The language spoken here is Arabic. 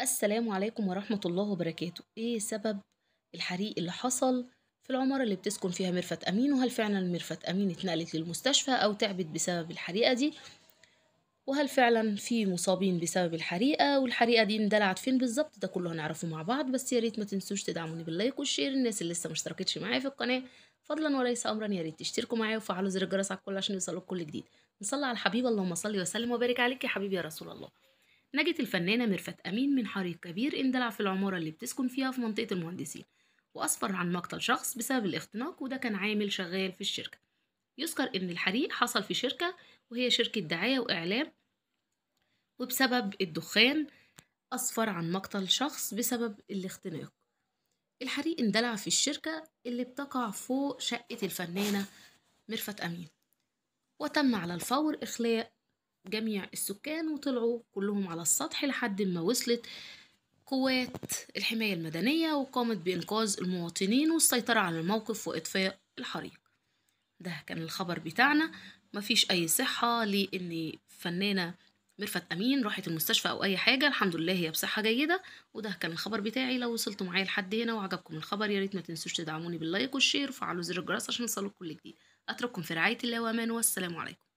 السلام عليكم ورحمة الله وبركاته ايه سبب الحريق اللي حصل في العمارة اللي بتسكن فيها ميرفت أمين وهل فعلا ميرفت أمين اتنقلت للمستشفى أو تعبت بسبب الحريقة دي وهل فعلا في مصابين بسبب الحريقة والحريقة دي اندلعت فين بالظبط ده كله هنعرفه مع بعض بس ياريت ما تنسوش تدعموني باللايك والشير الناس اللي لسه مشتركتش معايا في القناة فضلا وليس أمرا يا ريت تشتركوا معايا وفعلوا زر الجرس على الكل عشان يوصلوا كل جديد نصلي على الحبيب اللهم صل وسلم وبارك عليك يا حبيبي يا رسول الله نجت الفنانة ميرفت أمين من حريق كبير اندلع في العمارة اللي بتسكن فيها في منطقة المهندسين وأسفر عن مقتل شخص بسبب الاختناق وده كان عامل شغال في الشركة يذكر إن الحريق حصل في شركة وهي شركة دعاية وإعلام وبسبب الدخان أسفر عن مقتل شخص بسبب الاختناق الحريق اندلع في الشركة اللي بتقع فوق شقة الفنانة ميرفت أمين وتم على الفور إخلاء جميع السكان وطلعوا كلهم على السطح لحد ما وصلت قوات الحماية المدنية وقامت بإنقاذ المواطنين والسيطرة على الموقف وإطفاء الحريق ده كان الخبر بتاعنا مفيش أي صحة لإن فنانة مرفت أمين راحت المستشفى أو أي حاجة الحمد لله هي بصحة جيدة وده كان الخبر بتاعي لو وصلتوا معايا لحد هنا وعجبكم الخبر ياريت ما تنسوش تدعموني باللايك والشير وفعلوا زر الجرس عشان يوصلكوا كل جديد أترككم في رعاية الله وأمان والسلام عليكم